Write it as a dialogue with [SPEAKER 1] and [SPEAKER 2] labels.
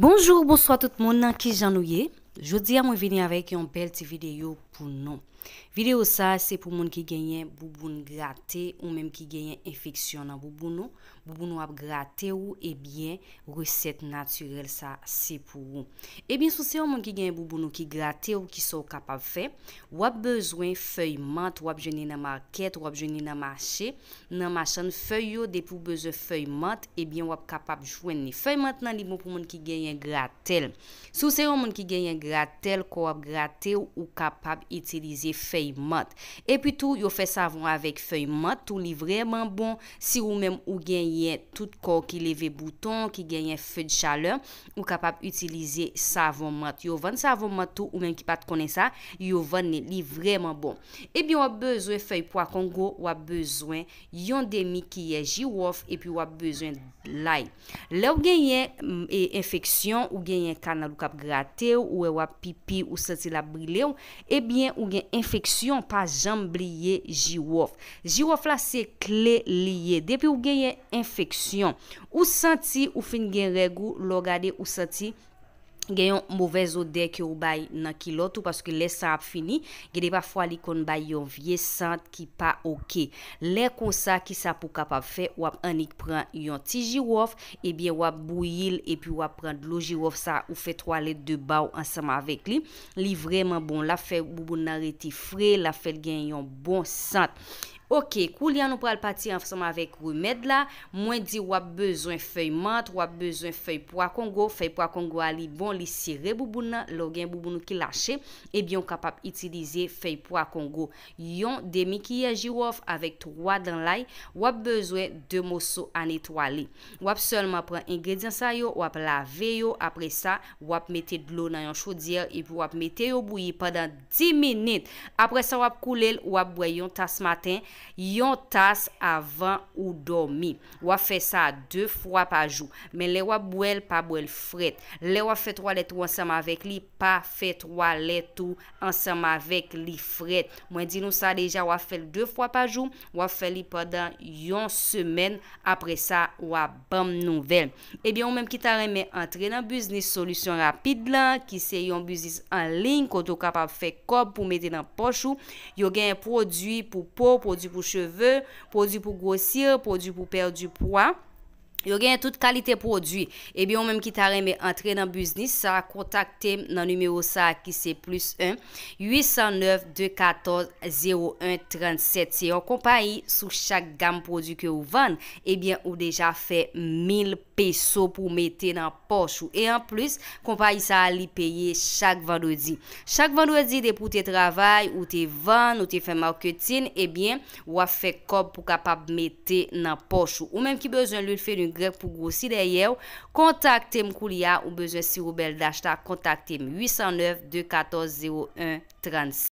[SPEAKER 1] Bonjou, bonsoit tout moun nan Ki Janouye Jodi a mwen vini avek yon bel ti video pou nou video sa se pou moun ki genyen bouboun graté ou menm ki genyen efeksyon nan bouboun ou bouboun ou ap graté ou e bien resèt naturel sa se pou ou e eh bin sou se yon moun ki genyen bouboun ou ki graté ou ki sou kapab fe wap bezwen fèy mat wap jeni nan market wap jeni nan mashe nan mashan fèy yo de pou bezwen fèy mat e eh bien wap kapab jwen ni fèy mat nan li moun pou moun ki genyen gratel sou se yon moun ki genyen gratel wap graté ou ou kapab itilize fey mat. E pi tou yo fey savon avek fey mat tou li vreman bon si ou menm ou genyen tout ko ki leve bouton, ki genyen fey chale, ou kapap utilize savon mat. Yo ven savon mat tou ou menm ki pat kone sa yo ven li vreman bon. E bi wap bezwen fey pou akongo, wap bezwen yon demik ki ye jirouf, e pi wap bezwen lai. Le ou genyen mm, infeksyon, ou genyen kanal ou kap grate ou ou wap pipi ou sati la brile ou, e bi ou genyen Infeksyon pa jamb liye jiwof. Jiwof la se kle liye. Depi ou genye infeksyon. Ou santi ou fin genye regou logade ou santi. genyon mouvez ode ki ou bay nan kilotou paske le sa ap fini gede pa fwa li kon bay yon vie sant ki pa okey le kon sa ki sa pou kapap fe wap anik pran yon ti jirof ebyen wap bou yil epy wap pran dlo jirof sa ou fe 3 let de baw ansama avek li li vreman bon la fe ou bou nare ti fre la fe genyon bon sant Ok, kou li an nou pral pati an fesman avèk remèd la, mwen di wap bezwen fèy mant, wap bezwen fèy pouakongo, fèy pouakongo a li bon li sire bouboun nan, logèn bouboun nou ki lâche, ebyon kapap itilize fèy pouakongo. Yon de mi kiye jirof avèk tou wad an lay, wap bezwen de moso an etwali. Wap selman pran ingredyans a yo, wap lave yo, apre sa wap mette blou nan yon choudier, ip wap mette yo bouyi padan 10 minit, apre sa wap koulel, wap bwe yon tas matin. yon tas avan ou domi wafel sa 2 fwa pa jou men le wap bwel pa bwel fret le wafet wale tou ansama vek li pa fet wale tou ansama vek li fret mwen di nou sa deja wafel 2 fwa pa jou wafeli padan yon semen apre sa wap bam nouvel ebyon menm ki ta reme entre nan buzni solusyon rapid lan ki se yon buzni anling koto kapap fe kob pou mede nan pochou yo gen prodwi pou pou prodwi pou cheve, pou di pou gosir, pou di pou perdi pou ap, Yo gen tout kalite prodwi Ebyon menm ki ta reme entre nan busnis Sa kontakte nan numero sa Ki se plus 1 809-214-0137 Se yo kompanyi Sou chak gam prodwi ke ou vande Ebyon ou deja fe 1000 peso Pou mette nan pochou E en plus kompanyi sa ali peye Chak vandwadi Chak vandwadi de pou te travay Ou te vande ou te fe marketing Ebyen ou a fe kop pou kapap mette Nan pochou ou menm ki bezon lul fe nun grek pou gwo si deyev, kontakte m kou liya ou beje si roubel dachta, kontakte m 809-214-01-36.